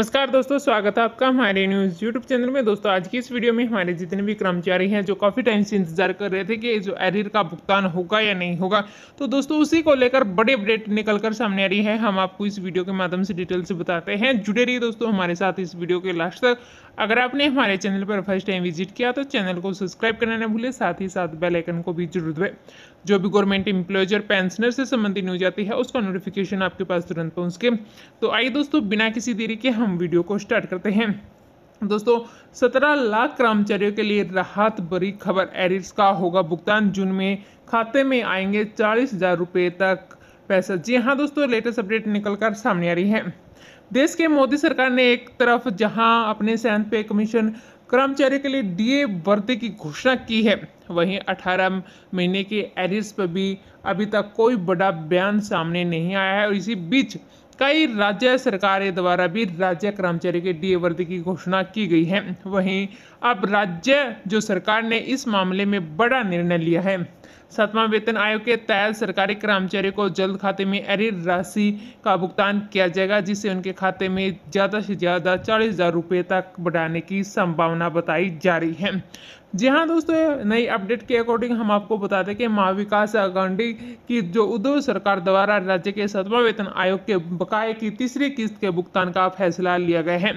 नमस्कार दोस्तों स्वागत है आपका हमारे न्यूज़ यूट्यूब चैनल में दोस्तों आज की इस वीडियो में हमारे जितने भी कर्मचारी हैं जो काफ़ी टाइम से इंतजार कर रहे थे कि जो एरियर का भुगतान होगा या नहीं होगा तो दोस्तों उसी को लेकर बड़े अपडेट निकलकर सामने आ रही है हम आपको इस वीडियो के माध्यम से डिटेल से बताते हैं जुड़े रही दोस्तों हमारे साथ इस वीडियो के लास्ट तक अगर आपने हमारे चैनल पर फर्स्ट टाइम विजिट किया तो चैनल को सब्सक्राइब करना ना भूलें साथ ही साथ बेल आइकन को भी जरूर दबाएं जो भी गवर्नमेंट और पेंशनर से संबंधित न्यूज आती है उसका नोटिफिकेशन आपके पास तुरंत पहुंच के तो आइए दोस्तों बिना किसी देरी के हम हम वीडियो को स्टार्ट करते हैं दोस्तों सत्रह लाख कर्मचारियों के लिए राहत भरी खबर एरिट्स का होगा भुगतान जून में खाते में आएंगे चालीस हजार रुपये तक पैसा जी हाँ दोस्तों लेटेस्ट अपडेट निकलकर सामने आ रही है देश के मोदी सरकार ने एक तरफ जहां अपने सैन पे कमीशन कर्मचारियों के लिए डीए बढ़ते की घोषणा की है वहीं 18 महीने के एरिस पर भी अभी तक कोई बड़ा बयान सामने नहीं आया है और इसी बीच कई राज्य सरकारें द्वारा भी राज्य कर्मचारी के डीए वर्दी की घोषणा की गई है वहीं अब राज्य जो सरकार ने इस मामले में बड़ा निर्णय लिया है सातवां वेतन आयोग के तहत सरकारी कर्मचारियों को जल्द खाते में अरिर राशि का भुगतान किया जाएगा जिससे उनके खाते में ज़्यादा से ज़्यादा चालीस हज़ार रुपये तक बढ़ाने की संभावना बताई जा रही है जी हाँ दोस्तों नई अपडेट के अकॉर्डिंग हम आपको बता दें कि महाविकास विकास की जो उद्योग सरकार द्वारा राज्य के सातवां वेतन आयोग के बकाए की तीसरी किस्त के भुगतान का फैसला लिया गया है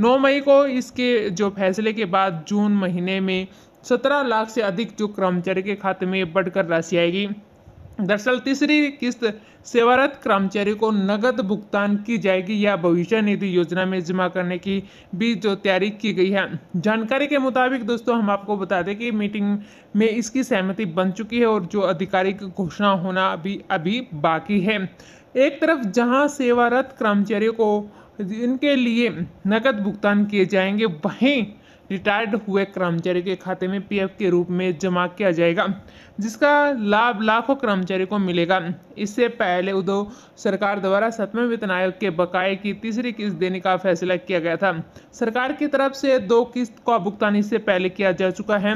9 मई को इसके जो फैसले के बाद जून महीने में सत्रह लाख से अधिक जो कर्मचारी के खाते में बढ़कर राशि आएगी दरअसल तीसरी किस्त सेवारत कर्मचारी को नगद भुगतान की जाएगी या भविष्य निधि योजना में जमा करने की भी जो तैयारी की गई है जानकारी के मुताबिक दोस्तों हम आपको बता दें कि मीटिंग में इसकी सहमति बन चुकी है और जो आधिकारिक घोषणा होना अभी अभी बाकी है एक तरफ जहां सेवारत कर्मचारियों को इनके लिए नकद भुगतान किए जाएंगे वहीं रिटायर्ड हुए कर्मचारी के खाते में पीएफ के रूप में जमा किया जाएगा जिसका लाभ लाखों कर्मचारियों को मिलेगा इससे पहले उदो सरकार द्वारा सतवें वेतन आयोग के बकाए की तीसरी किस्त देने का फैसला किया गया था सरकार की तरफ से दो किस्त का भुगतान इससे पहले किया जा चुका है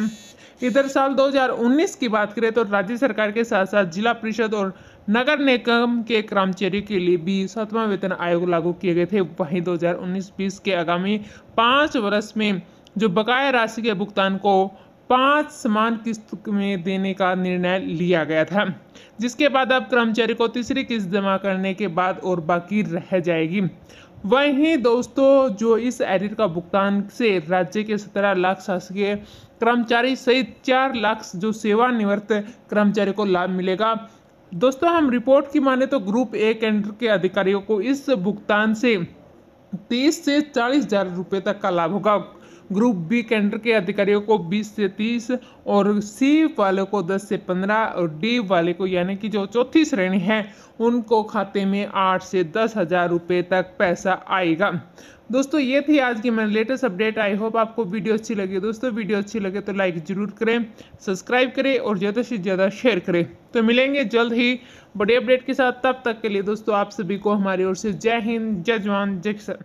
इधर साल 2019 की बात करें तो राज्य सरकार के साथ साथ जिला परिषद और नगर निगम के कर्मचारियों के लिए भी सातवां वेतन आयोग लागू किए गए थे वहीं 2019-20 के आगामी पाँच वर्ष में जो बकाया राशि के भुगतान को पांच समान किस्त में देने का निर्णय लिया गया था जिसके बाद अब कर्मचारी को तीसरी किस्त जमा करने के बाद और बाकी रह जाएगी वहीं दोस्तों जो इस एडिट का भुगतान से राज्य के सत्रह लाख शासकीय कर्मचारी सहित चार लाख जो सेवानिवृत्त कर्मचारी को लाभ मिलेगा दोस्तों हम रिपोर्ट की माने तो ग्रुप ए केंद्र के अधिकारियों को इस भुगतान से तीस से चालीस हजार रुपये तक का लाभ होगा ग्रुप बी कैंडर के अधिकारियों को 20 से 30 और सी वाले को 10 से 15 और डी वाले को यानी कि जो चौथी श्रेणी है उनको खाते में आठ से दस हज़ार रुपये तक पैसा आएगा दोस्तों ये थी आज की मेरी लेटेस्ट अपडेट आई होप आपको वीडियो अच्छी लगी दोस्तों वीडियो अच्छी लगे तो लाइक ज़रूर करें सब्सक्राइब करें और ज़्यादा से ज़्यादा शेयर करें तो मिलेंगे जल्द ही बड़े अपडेट के साथ तब तक के लिए दोस्तों आप सभी को हमारी ओर से जय हिंद जय जवान जय किसान